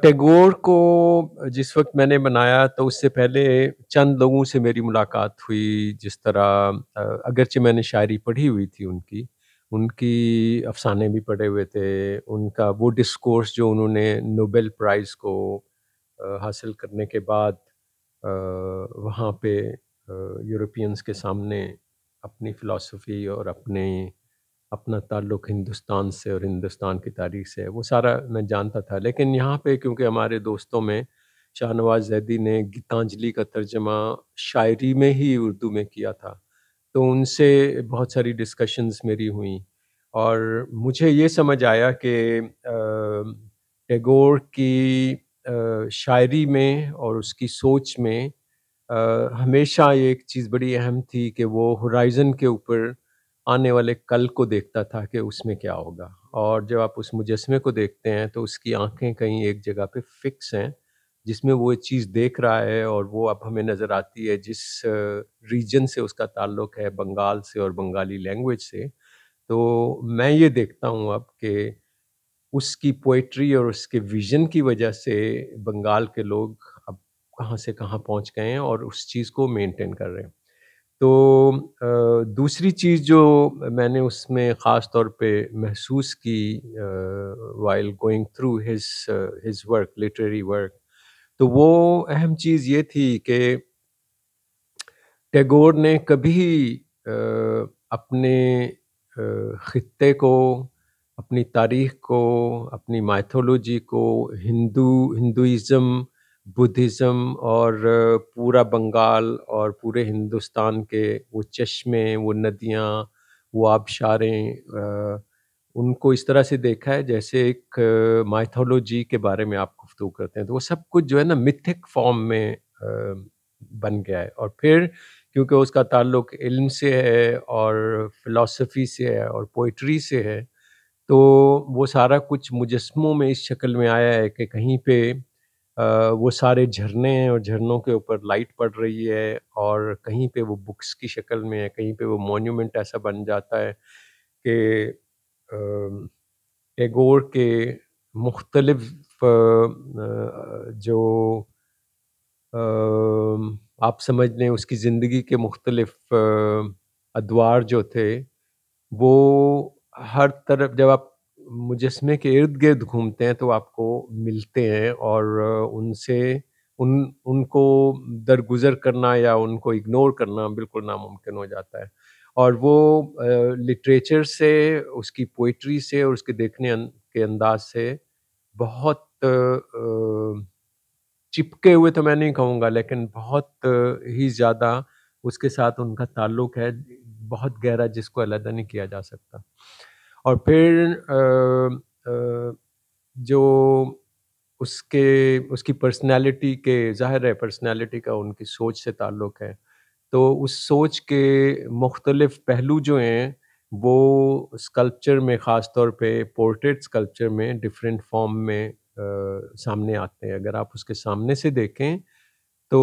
टैगोर को जिस वक्त मैंने बनाया तो उससे पहले चंद लोगों से मेरी मुलाकात हुई जिस तरह अगरचे मैंने शायरी पढ़ी हुई थी उनकी उनकी अफसाने भी पढ़े हुए थे उनका वो डिस्कोर्स जो उन्होंने नोबेल प्राइज़ को हासिल करने के बाद वहाँ पे यूरोपियंस के सामने अपनी फ़िलासफ़ी और अपने अपना ताल्लुक हिंदुस्तान से और हिंदुस्तान की तारीख से वो सारा मैं जानता था लेकिन यहाँ पे क्योंकि हमारे दोस्तों में शाहनवाज जैदी ने गीतांजलि का तर्जमा शायरी में ही उर्दू में किया था तो उनसे बहुत सारी डिस्कशंस मेरी हुई और मुझे ये समझ आया कि टैगोर की शायरी में और उसकी सोच में हमेशा एक चीज़ बड़ी अहम थी कि वो होराइज़न के ऊपर आने वाले कल को देखता था कि उसमें क्या होगा और जब आप उस मुजस्मे को देखते हैं तो उसकी आंखें कहीं एक जगह पे फिक्स हैं जिसमें वो चीज़ देख रहा है और वो अब हमें नज़र आती है जिस रीजन से उसका ताल्लुक़ है बंगाल से और बंगाली लैंग्वेज से तो मैं ये देखता हूँ अब कि उसकी पोइट्री और उसके विजन की वजह से बंगाल के लोग अब कहाँ से कहाँ पहुँच गए हैं और उस चीज़ को मेंटेन कर रहे हैं तो दूसरी चीज़ जो मैंने उसमें ख़ास तौर पे महसूस की while going through his his work literary work तो वो अहम चीज़ ये थी कि टैगोर ने कभी अपने ख़त्े को अपनी तारीख को अपनी माइथोलॉजी को हिंदू हिंदुज़म बुद्धिज़्म और पूरा बंगाल और पूरे हिंदुस्तान के वो चश्मे, वो नदियाँ, वो आबशारें उनको इस तरह से देखा है जैसे एक माइथोलॉजी के बारे में आप गुफ्तु करते हैं। तो वो सब कुछ जो है ना मिथिक फ़ॉर्म में बन गया है और फिर क्योंकि उसका ताल्लुक इल्म से है और फ़िलॉसफ़ी से है और पोइट्री से है, तो वो सारा कुछ मुजस्मों में इस शक्ल में आया है कि कहीं पे वो सारे झरने हैं और झरनों के ऊपर लाइट पड़ रही है और कहीं पे वो बुक्स की शक्ल में है कहीं पे वो मॉन्यूमेंट ऐसा बन जाता है कि टैगोर के मुख्तलिफ जो आप समझ लें उसकी ज़िंदगी के मुख्तलिफ अदवार जो थे वो हर तरफ जब आप मुजस्मे के इर्द गिर्द घूमते हैं तो आपको मिलते हैं और उनसे उन उनको दरगुजर करना या उनको इग्नोर करना बिल्कुल नामुमकिन हो जाता है और वो लिटरेचर से उसकी पोइट्री से और उसके देखने अं, के अंदाज से बहुत चिपके हुए तो मैं नहीं कहूँगा लेकिन बहुत ही ज़्यादा उसके साथ उनका ताल्लुक है बहुत गहरा जिसको अलहदा नहीं किया जा सकता और फिर जो उसके उसकी पर्सनालिटी के जाहिर है पर्सनालिटी का उनकी सोच से ताल्लुक़ है तो उस सोच के मुख्तलिफ पहलू जो हैं वो स्कल्पचर में ख़ास तौर पे पोर्ट्रेट स्कल्पचर में डिफरेंट फॉर्म में आ, सामने आते हैं अगर आप उसके सामने से देखें तो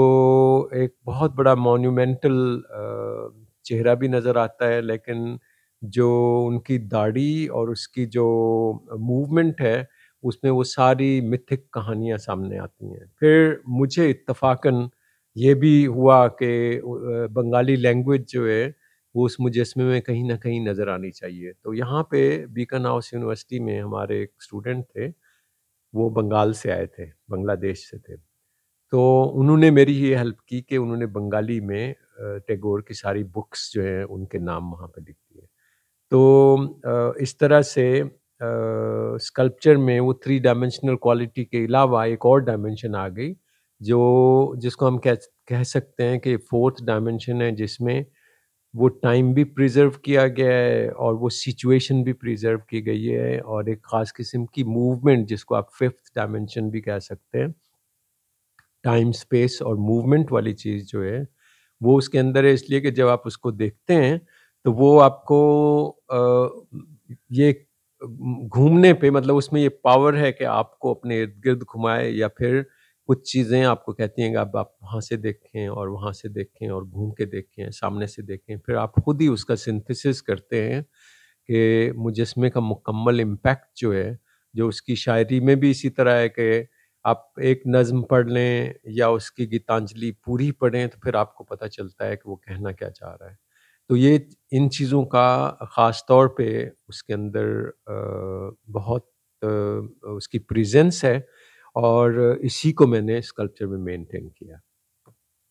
एक बहुत बड़ा मोन्यूमेंटल चेहरा भी नज़र आता है लेकिन जो उनकी दाढ़ी और उसकी जो मूवमेंट है उसमें वो सारी मिथिक कहानियाँ सामने आती हैं फिर मुझे इतफाक़न ये भी हुआ कि बंगाली लैंग्वेज जो है वो उस मुजस्मे में कहीं ना कहीं नज़र आनी चाहिए तो यहाँ पे बीकन हाउस यूनिवर्सिटी में हमारे एक स्टूडेंट थे वो बंगाल से आए थे बांग्लादेश से थे तो उन्होंने मेरी ये हेल्प की कि उन्होंने बंगाली में टैगोर की सारी बुक्स जो हैं उनके नाम वहाँ पर लिख तो इस तरह से स्कल्पचर में वो थ्री डायमेंशनल क्वालिटी के अलावा एक और डायमेंशन आ गई जो जिसको हम कह कह सकते हैं कि फोर्थ डायमेंशन है जिसमें वो टाइम भी प्रिजर्व किया गया है और वो सिचुएशन भी प्रिजर्व की गई है और एक ख़ास किस्म की मूवमेंट जिसको आप फिफ्थ डायमेंशन भी कह सकते हैं टाइम स्पेस और मूवमेंट वाली चीज़ जो है वो उसके अंदर है इसलिए कि जब आप उसको देखते हैं तो वो आपको ये घूमने पे मतलब उसमें ये पावर है कि आपको अपने इर्द-गिर्द घुमाए या फिर कुछ चीज़ें आपको कहती हैं कि अब आप वहाँ से देखें और वहाँ से देखें और घूम के देखें, सामने से देखें। फिर आप खुद ही उसका सिंथेसिस करते हैं कि मुजस्मे का मुकम्मल इम्पैक्ट जो है, जो उसकी शायरी में भी इसी तरह है कि आप एक नज़म पढ़ लें या उसकी गीतांजलि पूरी पढ़ें, तो फिर आपको पता चलता है कि वो कहना क्या चाह रहा है। तो ये इन चीज़ों का ख़ास तौर पे उसके अंदर बहुत उसकी प्रेजेंस है और इसी को मैंने स्कल्पचर में मेंटेन किया